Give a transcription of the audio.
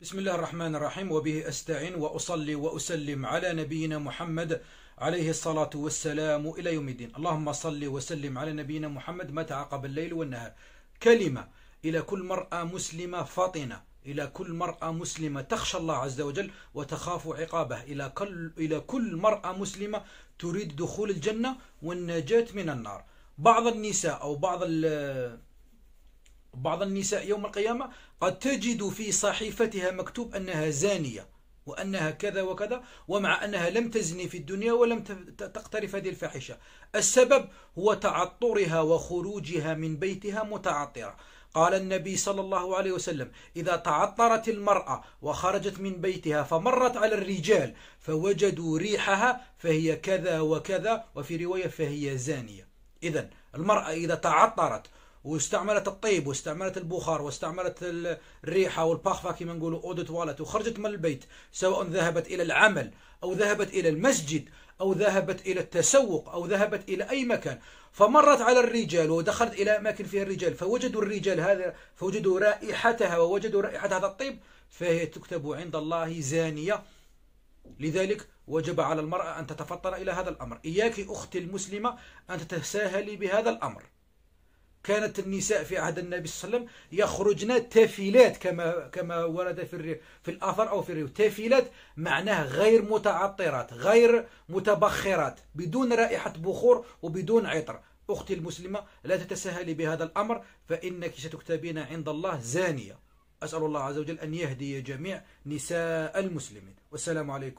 بسم الله الرحمن الرحيم وبه أستعين وأصلي وأسلم على نبينا محمد عليه الصلاة والسلام إلى يوم الدين اللهم صل وسلم على نبينا محمد ما تعاقب الليل والنهار كلمة إلى كل مرأة مسلمة فاطنة إلى كل مرأة مسلمة تخشى الله عز وجل وتخاف عقابه إلى كل, إلى كل مرأة مسلمة تريد دخول الجنة والنجاة من النار بعض النساء أو بعض بعض النساء يوم القيامة قد تجد في صحيفتها مكتوب أنها زانية وأنها كذا وكذا ومع أنها لم تزني في الدنيا ولم تقترف هذه الفاحشة السبب هو تعطرها وخروجها من بيتها متعطرة قال النبي صلى الله عليه وسلم إذا تعطرت المرأة وخرجت من بيتها فمرت على الرجال فوجدوا ريحها فهي كذا وكذا وفي رواية فهي زانية إذا المرأة إذا تعطرت واستعملت الطيب واستعملت البخار واستعملت الريحة والباخفا كما نقولوا اودت والت وخرجت من البيت سواء ذهبت إلى العمل أو ذهبت إلى المسجد أو ذهبت إلى التسوق أو ذهبت إلى أي مكان فمرت على الرجال ودخلت إلى أماكن فيها الرجال فوجدوا الرجال هذا فوجدوا رائحتها ووجدوا رائحة هذا الطيب فهي تكتب عند الله زانية لذلك وجب على المرأة أن تتفطن إلى هذا الأمر إياك أختي المسلمة أن تتساهلي بهذا الأمر كانت النساء في عهد النبي صلى الله عليه وسلم يخرجن تافلات كما كما ورد في في الاثر او في الروايه تافلات معناه غير متعطرات غير متبخرات بدون رائحه بخور وبدون عطر اختي المسلمه لا تتساهلي بهذا الامر فانك ستكتبين عند الله زانيه اسال الله عز وجل ان يهدي جميع نساء المسلمين والسلام عليكم